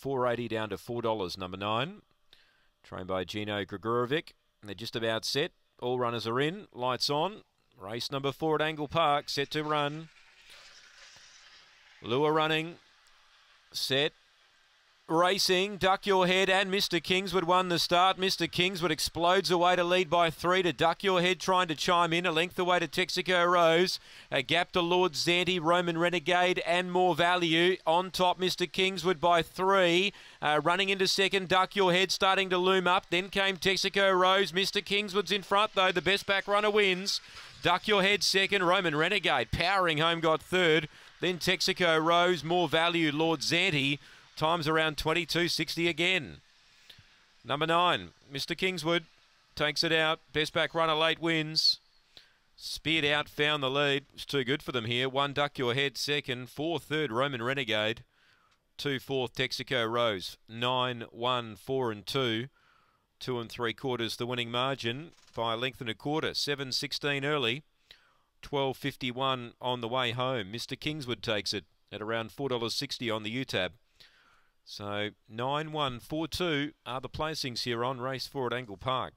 480 down to $4, number 9. Trained by Gino Grigorovic. They're just about set. All runners are in. Lights on. Race number 4 at Angle Park, set to run. Lua running. Set. Racing, Duck Your Head and Mr. Kingswood won the start. Mr. Kingswood explodes away to lead by three to Duck Your Head trying to chime in. A length away to Texaco Rose. A gap to Lord Zanti, Roman Renegade and More Value. On top, Mr. Kingswood by three. Uh, running into second, Duck Your Head starting to loom up. Then came Texaco Rose. Mr. Kingswood's in front though. The best back runner wins. Duck Your Head second. Roman Renegade powering home got third. Then Texaco Rose, More Value, Lord Zanti. Time's around 22.60 again. Number nine, Mr. Kingswood takes it out. Best back runner late wins. Speared out, found the lead. It's too good for them here. One Duck Your Head second. Four third Roman Renegade. Two fourth Texaco Rose. Nine, one, four and two. Two and three quarters the winning margin by a length and a quarter. Seven sixteen early. Twelve fifty one on the way home. Mr. Kingswood takes it at around $4.60 on the UTAB. So 9142 are the placings here on race four at Angle Park.